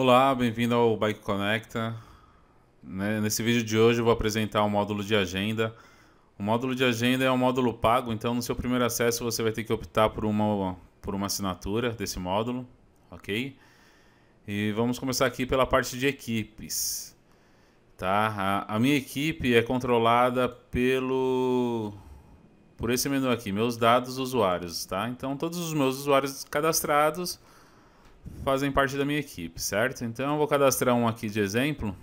Olá, bem-vindo ao Bike Conecta. Né, nesse vídeo de hoje eu vou apresentar o um módulo de agenda. O módulo de agenda é um módulo pago, então no seu primeiro acesso você vai ter que optar por uma, por uma assinatura desse módulo, ok? E vamos começar aqui pela parte de equipes. Tá? A, a minha equipe é controlada pelo por esse menu aqui, meus dados usuários, tá? Então todos os meus usuários cadastrados fazem parte da minha equipe, certo? Então eu vou cadastrar um aqui de exemplo.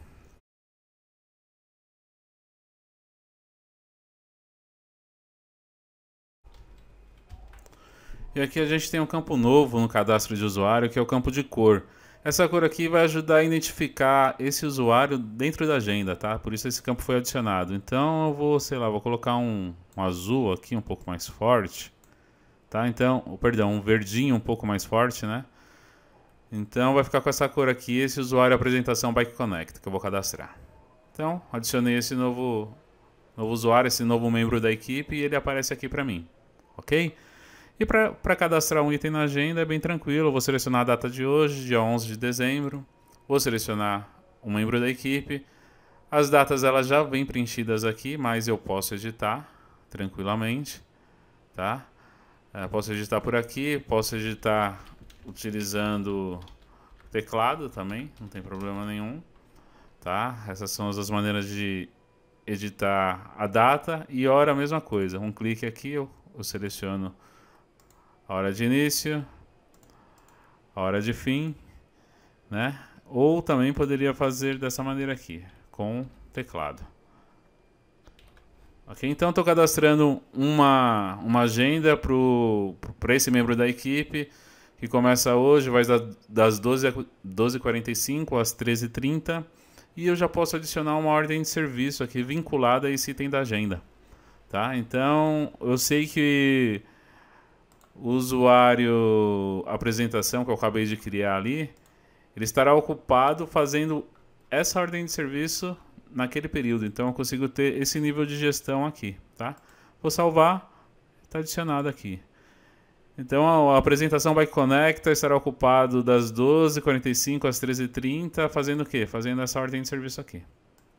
E aqui a gente tem um campo novo no cadastro de usuário, que é o campo de cor. Essa cor aqui vai ajudar a identificar esse usuário dentro da agenda, tá? Por isso esse campo foi adicionado. Então eu vou, sei lá, vou colocar um, um azul aqui um pouco mais forte, tá? Então, perdão, um verdinho um pouco mais forte, né? Então vai ficar com essa cor aqui, esse usuário apresentação Bike Connect, que eu vou cadastrar. Então, adicionei esse novo, novo usuário, esse novo membro da equipe e ele aparece aqui para mim, ok? E para cadastrar um item na agenda é bem tranquilo, eu vou selecionar a data de hoje, dia 11 de dezembro, vou selecionar um membro da equipe, as datas elas já vêm preenchidas aqui, mas eu posso editar tranquilamente, tá? Eh, posso editar por aqui, posso editar utilizando teclado também, não tem problema nenhum, tá? Essas são as maneiras de editar a data e hora a mesma coisa. Um clique aqui, eu, eu seleciono a hora de início, a hora de fim, né? Ou também poderia fazer dessa maneira aqui, com teclado. Ok, então estou cadastrando uma, uma agenda para esse membro da equipe que começa hoje, vai das 12h45 às 13h30. E eu já posso adicionar uma ordem de serviço aqui vinculada a esse item da agenda. Tá? Então, eu sei que o usuário apresentação que eu acabei de criar ali, ele estará ocupado fazendo essa ordem de serviço naquele período. Então, eu consigo ter esse nível de gestão aqui. Tá? Vou salvar, está adicionado aqui. Então a apresentação Bike Conecta estará ocupado das 12h45 às 13h30, fazendo o quê? Fazendo essa ordem de serviço aqui.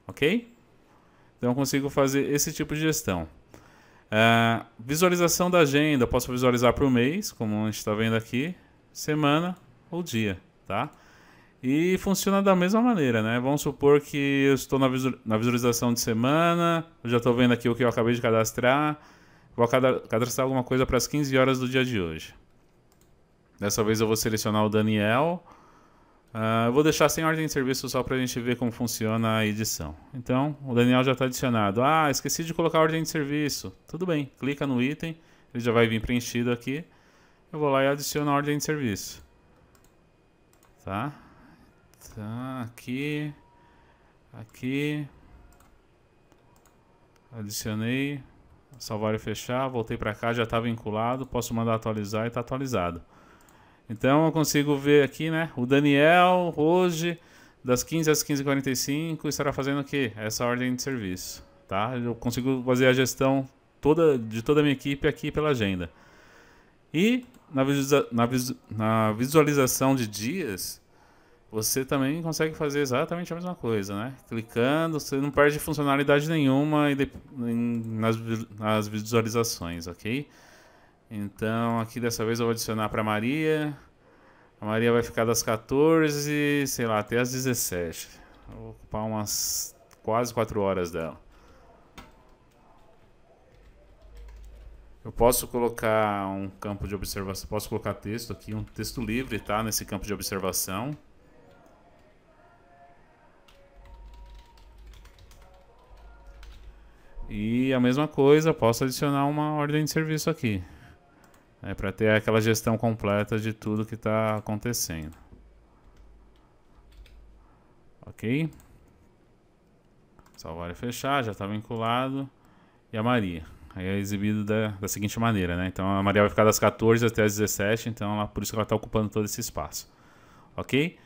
Ok? Então eu consigo fazer esse tipo de gestão. Uh, visualização da agenda, posso visualizar por mês, como a gente está vendo aqui, semana ou dia, tá? E funciona da mesma maneira, né? Vamos supor que eu estou na, visualização de semana, eu já estou vendo aqui o que eu acabei de cadastrar, Vou cadastrar alguma coisa para as 15 horas do dia de hoje. Dessa vez eu vou selecionar o Daniel. Uh, ah, eu vou deixar sem ordem de serviço só para a gente ver como funciona a edição. Então, o Daniel já está adicionado. Ah, esqueci de colocar a ordem de serviço. Tudo bem, clica no item, ele já vai vir preenchido aqui. Eu vou lá e adiciono a ordem de serviço. Tá? Tá, aqui. Aqui. Adicionei salvar e fechar, voltei para cá, já está vinculado, posso mandar atualizar e está atualizado. Então eu consigo ver aqui, né? O Daniel, hoje, das 15 às 15h45, estará fazendo o quê? Essa ordem de serviço, tá? Eu consigo fazer a gestão toda, de toda a minha equipe aqui pela agenda. E na, na, visu na visualização de dias, você também consegue fazer exatamente a mesma coisa, né? Clicando, você não perde funcionalidade nenhuma de, em, nas, nas, visualizações, ok? Então, aqui dessa vez eu vou adicionar para Maria. A Maria vai ficar das 14, sei lá, até as 17. vou ocupar umas quase 4 horas dela. Eu posso colocar um campo de observação, posso colocar texto aqui, um texto livre, tá? Nesse campo de observação. E a mesma coisa, posso adicionar uma ordem de serviço aqui. É para ter aquela gestão completa de tudo que está acontecendo. Ok? Salvar e fechar, já está vinculado. E a Maria. Aí é exibido da, da seguinte maneira, né? Então a Maria vai ficar das 14 até as 17, então ela, por isso que ela está ocupando todo esse espaço. Ok?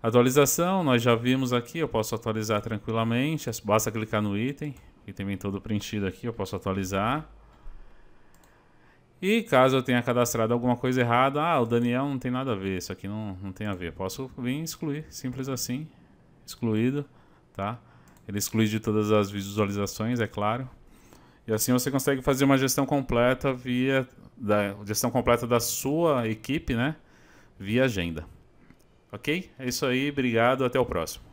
Atualização, nós já vimos aqui, eu posso atualizar tranquilamente, é basta clicar no item, o item vem todo preenchido aqui, eu posso atualizar. E caso eu tenha cadastrado alguma coisa errada, ah, o Daniel não tem nada a ver, isso aqui não, não tem a ver, posso vir excluir, simples assim, excluído, tá? Ele exclui de todas as visualizações, é claro. E assim você consegue fazer uma gestão completa via da gestão completa da sua equipe, né? Via agenda. Ok? É isso aí, obrigado, até o próximo.